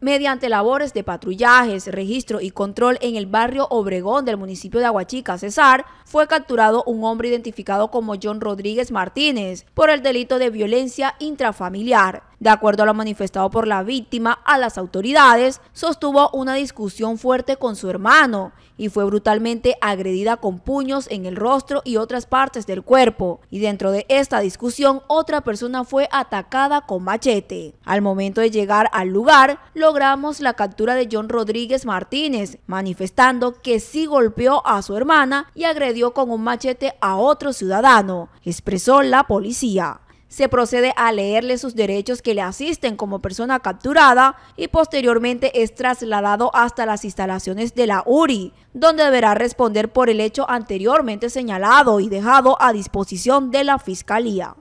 mediante labores de patrullajes, registro y control en el barrio Obregón del municipio de Aguachica, Cesar, fue capturado un hombre identificado como John Rodríguez Martínez por el delito de violencia intrafamiliar. De acuerdo a lo manifestado por la víctima a las autoridades, sostuvo una discusión fuerte con su hermano y fue brutalmente agredida con puños en el rostro y otras partes del cuerpo. Y dentro de esta discusión, otra persona fue atacada con machete. Al momento de llegar al lugar, logramos la captura de John Rodríguez Martínez, manifestando que sí golpeó a su hermana y agredió con un machete a otro ciudadano, expresó la policía se procede a leerle sus derechos que le asisten como persona capturada y posteriormente es trasladado hasta las instalaciones de la URI, donde deberá responder por el hecho anteriormente señalado y dejado a disposición de la Fiscalía.